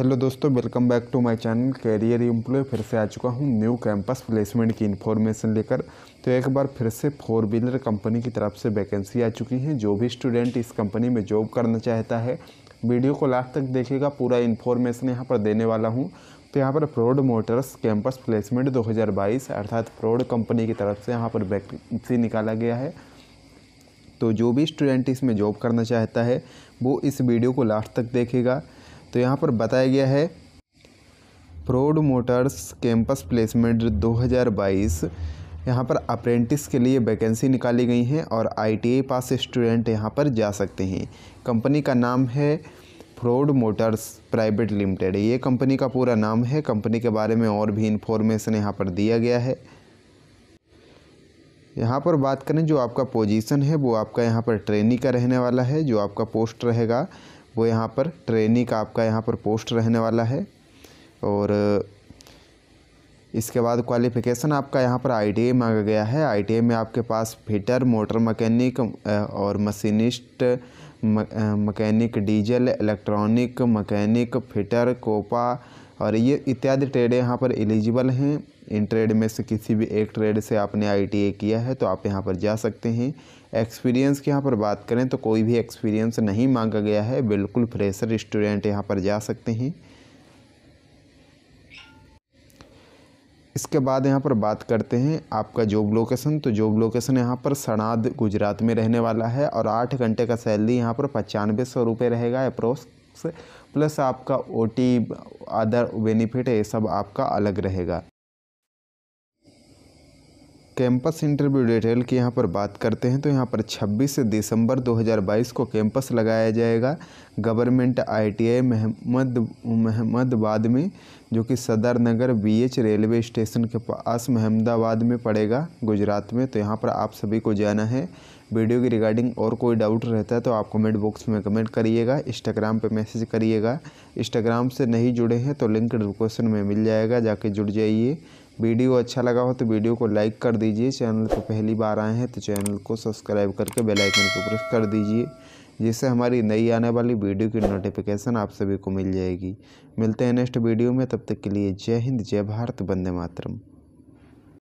hello दोस्तों welcome back to my channel career employ फिर से आ चुका हूँ न्यू कैंपस प्लेसमेंट की इन्फॉर्मेशन लेकर तो एक बार फिर से फोर व्हीलर कंपनी की तरफ से वैकेंसी आ चुकी है जो भी स्टूडेंट इस कंपनी में जॉब करना चाहता है वीडियो को लास्ट तक देखेगा पूरा इन्फॉर्मेशन यहाँ पर देने वाला हूँ तो यहाँ पर फ्रॉड मोटर्स कैंपस प्लेसमेंट दो अर्थात फ्रॉड कंपनी की तरफ से यहाँ पर वैकेंसी निकाला गया है तो जो भी स्टूडेंट इसमें जॉब करना चाहता है वो इस वीडियो को लास्ट तक देखेगा तो यहाँ पर बताया गया है प्रोड मोटर्स कैंपस प्लेसमेंट 2022 यहाँ पर अप्रेंटिस के लिए वैकेंसी निकाली गई हैं और आईटीआई पास स्टूडेंट यहाँ पर जा सकते हैं कंपनी का नाम है फ्रोड मोटर्स प्राइवेट लिमिटेड ये कंपनी का पूरा नाम है कंपनी के बारे में और भी इन्फॉर्मेशन यहाँ पर दिया गया है यहाँ पर बात करें जो आपका पोजीशन है वो आपका यहाँ पर ट्रेनी का रहने वाला है जो आपका पोस्ट रहेगा वो यहाँ पर ट्रेनी का आपका यहाँ पर पोस्ट रहने वाला है और इसके बाद क्वालिफ़िकेशन आपका यहाँ पर आई मांगा गया है आई में आपके पास फिटर मोटर मकैनिक और machinist mechanic diesel electronic mechanic fitter COPA और ये इत्यादि ट्रेड यहाँ पर एलिजिबल हैं इन ट्रेड में से किसी भी एक ट्रेड से आपने आई किया है तो आप यहाँ पर जा सकते हैं एक्सपीरियंस की यहाँ पर बात करें तो कोई भी एक्सपीरियंस नहीं मांगा गया है बिल्कुल फ्रेशर स्टूडेंट यहाँ पर जा सकते हैं इसके बाद यहाँ पर बात करते हैं आपका जॉब लोकेशन तो जॉब लोकेशन यहाँ पर सनाद गुजरात में रहने वाला है और आठ घंटे का सैलरी यहाँ पर पचानवे सौ रुपये रहेगा अप्रोक्स प्लस आपका ओ टी अदर बेनिफिट है ये सब आपका अलग रहेगा कैंपस इंटरव्यू डिटेल की यहाँ पर बात करते हैं तो यहाँ पर 26 दिसंबर 2022 को कैंपस लगाया जाएगा गवर्नमेंट आईटीआई महमद महमदबाद में जो कि सदर नगर बीएच रेलवे स्टेशन के पास महमदाबाद में पड़ेगा गुजरात में तो यहाँ पर आप सभी को जाना है वीडियो की रिगार्डिंग और कोई डाउट रहता है तो आप कमेंट बॉक्स में कमेंट करिएगा इंस्टाग्राम पे मैसेज करिएगा इंस्टाग्राम से नहीं जुड़े हैं तो लिंक डिस्क्रिप्शन में मिल जाएगा जाके जुड़ जाइए वीडियो अच्छा लगा हो तो वीडियो को लाइक कर दीजिए चैनल पर पहली बार आए हैं तो चैनल को सब्सक्राइब करके बेल आइकन को प्रेस कर दीजिए जिससे हमारी नई आने वाली वीडियो की नोटिफिकेशन आप सभी को मिल जाएगी मिलते हैं नेक्स्ट वीडियो में तब तक के लिए जय हिंद जय भारत वंदे मातरम